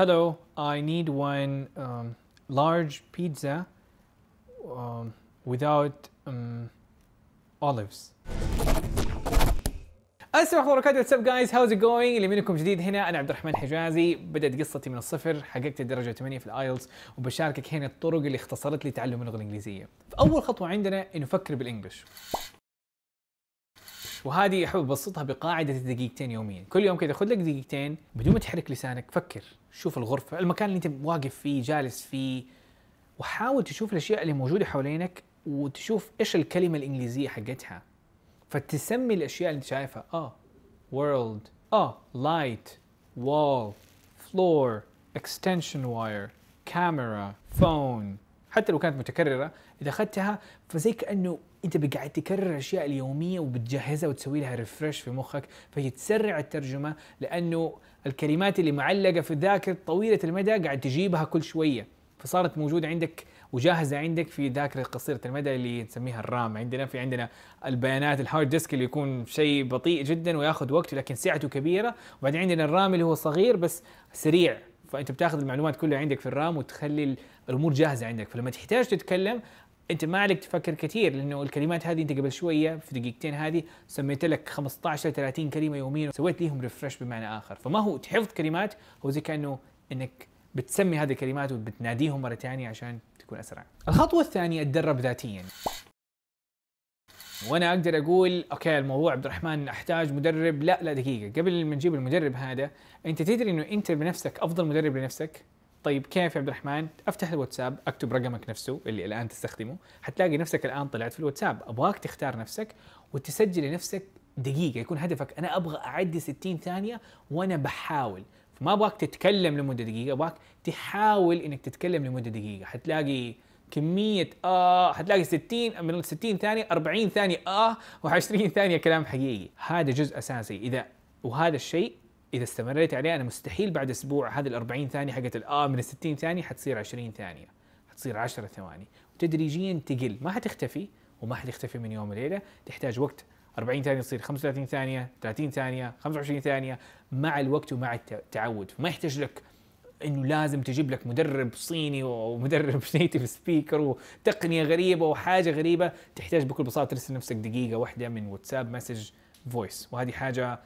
hello, I need one um, large pizza um, without um, olives. السلام عليكم ورحمة الله جايز هاوز ات جوينج اللي منكم جديد هنا انا عبد الرحمن حجازي بدات قصتي من الصفر حققت الدرجة 8 في الايلتس وبشاركك هنا الطرق اللي اختصرت لي تعلم اللغة الانجليزية. فاول خطوة عندنا نفكر بالانجلش. وهذه احب ابسطها بقاعده الدقيقتين يوميا كل يوم كذا خذ لك دقيقتين بدون ما تحرك لسانك فكر شوف الغرفه المكان اللي انت واقف فيه جالس فيه وحاول تشوف الاشياء اللي موجوده حوالينك وتشوف ايش الكلمه الانجليزيه حقتها فتسمي الاشياء اللي انت شايفها اه world اه light wall floor extension wire camera phone حتى لو كانت متكرره اذا اخذتها فزي كانه انت قاعد تكرر الاشياء اليوميه وبتجهزها وتسوي لها ريفرش في مخك فهي تسرع الترجمه لانه الكلمات اللي معلقه في الذاكره طويله المدى قاعد تجيبها كل شويه فصارت موجوده عندك وجاهزه عندك في ذاكره قصيره المدى اللي نسميها الرام عندنا في عندنا البيانات الهارد ديسك اللي يكون شيء بطيء جدا وياخذ وقت لكن سعته كبيره وبعدين عندنا الرام اللي هو صغير بس سريع فانت بتاخذ المعلومات كلها عندك في الرام وتخلي الامور جاهزه عندك فلما تحتاج تتكلم انت ما عليك تفكر كثير لانه الكلمات هذه انت قبل شويه في دقيقتين هذه سميت لك 15 30 كلمه يوميا وسويت ليهم ريفرش بمعنى اخر فما هو حفظ كلمات هو زي كانه انك بتسمي هذه الكلمات وبتناديهم مره ثانيه عشان تكون اسرع. الخطوه الثانيه اتدرب ذاتيا. وانا اقدر اقول اوكي الموضوع عبد الرحمن احتاج مدرب لا لا دقيقه قبل ما نجيب المدرب هذا انت تدري انه انت بنفسك افضل مدرب لنفسك طيب كيف يا عبد الرحمن؟ افتح الواتساب، اكتب رقمك نفسه اللي الان تستخدمه، حتلاقي نفسك الان طلعت في الواتساب، ابغاك تختار نفسك وتسجل نفسك دقيقة يكون هدفك انا ابغى اعدي 60 ثانية وانا بحاول، فما ابغاك تتكلم لمدة دقيقة، ابغاك تحاول انك تتكلم لمدة دقيقة، حتلاقي كمية آه حتلاقي 60 آه، من 60 ثانية 40 ثانية آه و20 ثانية كلام حقيقي، هذا جزء اساسي، اذا وهذا الشيء اذا استمريت عليه انا مستحيل بعد اسبوع هذه ال 40 ثانيه حقت اه من ال 60 ثانيه حتصير 20 ثانيه حتصير 10 ثواني وتدريجيا تقل ما حتختفي وما حتختفي من يوم وليله تحتاج وقت 40 ثانيه تصير 35 ثانيه 30 ثانيه 25 ثانيه مع الوقت ومع التعود فما يحتاج لك انه لازم تجيب لك مدرب صيني ومدرب نيتف سبيكر وتقنيه غريبه وحاجه غريبه تحتاج بكل بساطه ترسل نفسك دقيقه واحده من واتساب مسج فويس وهذه حاجه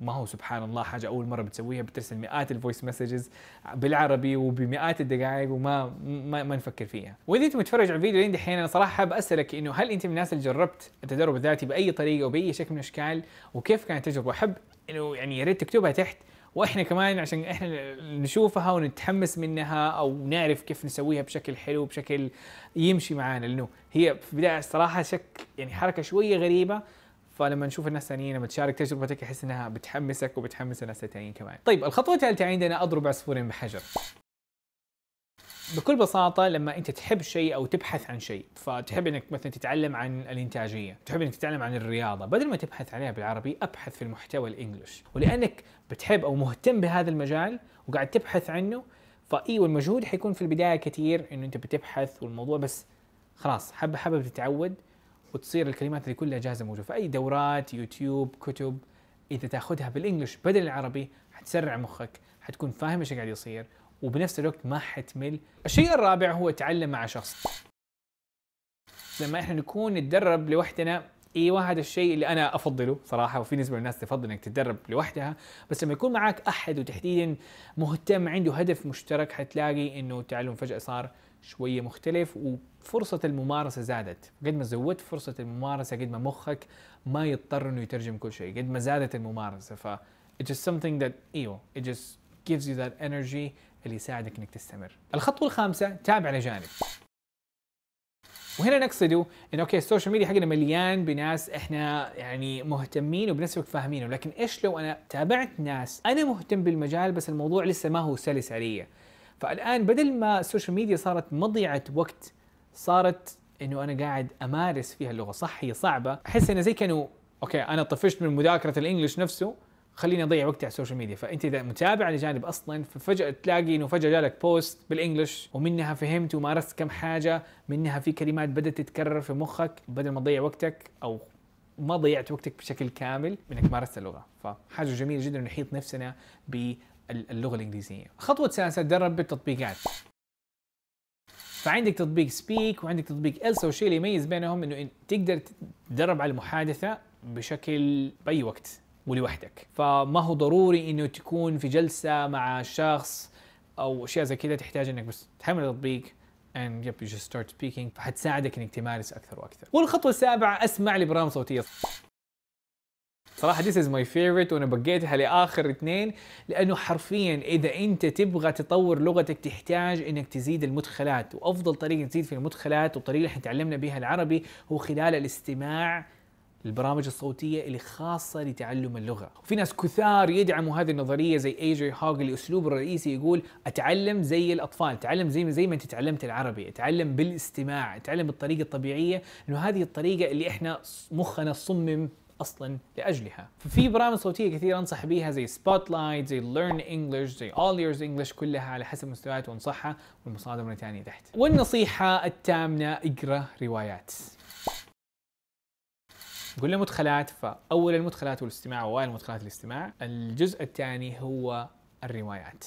ما هو سبحان الله حاجه اول مره بتسويها بترسل مئات الفويس مسجز بالعربي وبمئات الدقائق وما ما, ما نفكر فيها واذا انت متفرج على الفيديو لين دحين انا صراحه حاب اسالك انه هل انت من الناس اللي جربت التدرب الذاتي باي طريقه وباي شكل من الاشكال وكيف كانت التجربه احب انه يعني يا ريت تكتبها تحت واحنا كمان عشان احنا نشوفها ونتحمس منها او نعرف كيف نسويها بشكل حلو بشكل يمشي معانا لانه هي في البدايه الصراحه شك يعني حركه شويه غريبه فلما نشوف الناس الثانيين لما تشارك تجربتك احس انها بتحمسك وبتحمس الناس الثانيين كمان طيب الخطوه الثالثه عندنا اضرب عصفورين بحجر بكل بساطة لما أنت تحب شيء أو تبحث عن شيء فتحب أنك مثلا تتعلم عن الإنتاجية تحب أنك تتعلم عن الرياضة بدل ما تبحث عليها بالعربي أبحث في المحتوى الإنجليش ولأنك بتحب أو مهتم بهذا المجال وقاعد تبحث عنه فايوه المجهود حيكون في البدايه كثير انه انت بتبحث والموضوع بس خلاص حبه حبه بتتعود وتصير الكلمات هذه كلها جاهزه موجوده فاي دورات يوتيوب كتب اذا تاخذها بالانجلش بدل العربي حتسرع مخك حتكون فاهم ايش قاعد يصير وبنفس الوقت ما حتمل الشيء الرابع هو تعلم مع شخص لما احنا نكون نتدرب لوحدنا ايوه هذا الشيء اللي انا افضله صراحه وفي نسبه من الناس تفضل انك تتدرب لوحدها بس لما يكون معك احد وتحديدا مهتم عنده هدف مشترك حتلاقي انه التعلم فجاه صار شوية مختلف وفرصة الممارسة زادت قد ما زودت فرصة الممارسة قد ما مخك ما يضطر انه يترجم كل شيء قد ما زادت الممارسة ف it's just something that ايوه it just gives you that energy اللي يساعدك انك تستمر الخطوة الخامسة تابع لجانب وهنا نقصده انه اوكي السوشيال ميديا حقنا مليان بناس احنا يعني مهتمين وبنفس الوقت فاهمينه لكن ايش لو انا تابعت ناس انا مهتم بالمجال بس الموضوع لسه ما هو سلس علي فالان بدل ما السوشيال ميديا صارت مضيعه وقت صارت انه انا قاعد امارس فيها اللغه صح هي صعبه احس انه زي كانوا اوكي انا طفشت من مذاكره الانجليش نفسه خليني اضيع وقتي على السوشيال ميديا فانت اذا متابع لجانب اصلا ففجاه تلاقي انه فجاه جالك بوست بالانجلش ومنها فهمت ومارست كم حاجه منها في كلمات بدات تتكرر في مخك بدل ما تضيع وقتك او ما ضيعت وقتك بشكل كامل انك مارست اللغه فحاجه جميله جدا نحيط نفسنا ب اللغه الانجليزيه خطوه سادسه تدرب بالتطبيقات يعني. فعندك تطبيق سبيك وعندك تطبيق إلسا والشيء اللي يميز بينهم انه تقدر تدرب على المحادثه بشكل باي وقت ولوحدك فما هو ضروري انه تكون في جلسه مع شخص او اشياء زي كذا تحتاج انك بس تحمل التطبيق and yep you just start speaking فحتساعدك انك تمارس اكثر واكثر والخطوه السابعه اسمع لبرامج صوتيه صراحه ذيس از ماي favorite وانا بقيتها لاخر اثنين لانه حرفيا اذا انت تبغى تطور لغتك تحتاج انك تزيد المدخلات وافضل طريقه تزيد في المدخلات والطريقه اللي تعلمنا بها العربي هو خلال الاستماع البرامج الصوتية اللي خاصة لتعلم اللغة وفي ناس كثار يدعموا هذه النظرية زي اي جي هوغ اللي أسلوبه الرئيسي يقول أتعلم زي الأطفال أتعلم زي, ما, زي ما أنت تعلمت العربي أتعلم بالاستماع أتعلم بالطريقة الطبيعية أنه هذه الطريقة اللي إحنا مخنا صمم اصلا لاجلها ففي برامج صوتيه كثيره انصح بيها زي سبوت لايت زي ليرن انجلش زي اول يورز انجلش كلها على حسب مستويات وانصحها والمصادر مره ثانيه تحت والنصيحه التامنه اقرا روايات قلنا مدخلات فاول المدخلات والاستماع واول المدخلات الاستماع الجزء الثاني هو الروايات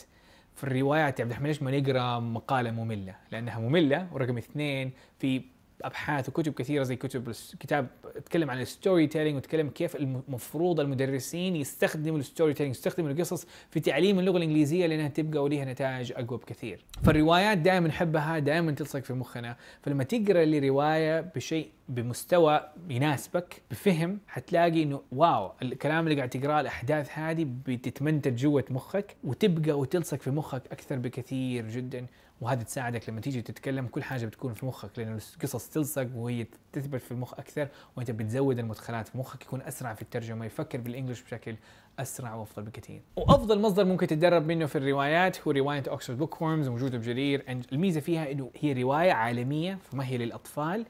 في الروايات يا عبد الرحمن ليش ما نقرا مقاله ممله؟ لانها ممله ورقم اثنين في ابحاث وكتب كثيره زي كتب كتاب اتكلم عن الستوري تيلينج واتكلم كيف المفروض المدرسين يستخدموا الستوري تيلينج يستخدموا القصص في تعليم اللغه الانجليزيه لانها تبقى وليها نتائج اقوى بكثير فالروايات دائما نحبها دائما تلصق في مخنا فلما تقرا لي روايه بشيء بمستوى يناسبك بفهم حتلاقي انه واو الكلام اللي قاعد تقراه الاحداث هذه بتتمنتج جوة مخك وتبقى وتلصق في مخك اكثر بكثير جدا وهذا تساعدك لما تيجي تتكلم كل حاجه بتكون في مخك لان القصص تلصق وهي تثبت في المخ اكثر وانت بتزود المدخلات في مخك يكون اسرع في الترجمه يفكر بالانجلش بشكل اسرع وافضل بكثير. وافضل مصدر ممكن تتدرب منه في الروايات هو روايه اوكسفورد بوك فورمز موجوده بجرير الميزه فيها انه هي روايه عالميه فما هي للاطفال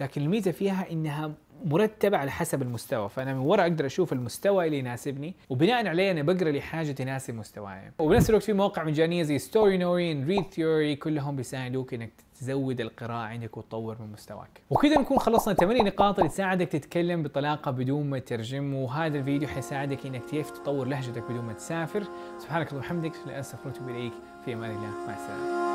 لكن الميزه فيها انها مرتبة على حسب المستوى فأنا من ورا أقدر أشوف المستوى اللي يناسبني وبناء عليه أنا بقرأ لي حاجة تناسب مستواي وبنفس الوقت في مواقع مجانية زي ستوري نورين ريد ثيوري كلهم بيساعدوك إنك تزود القراءة عندك وتطور من مستواك وكذا نكون خلصنا 8 نقاط اللي تساعدك تتكلم بطلاقة بدون ما تترجم وهذا الفيديو حيساعدك إنك كيف تطور لهجتك بدون ما تسافر سبحانك اللهم وبحمدك لا أستغفرك إليك في أمان الله مع السلامة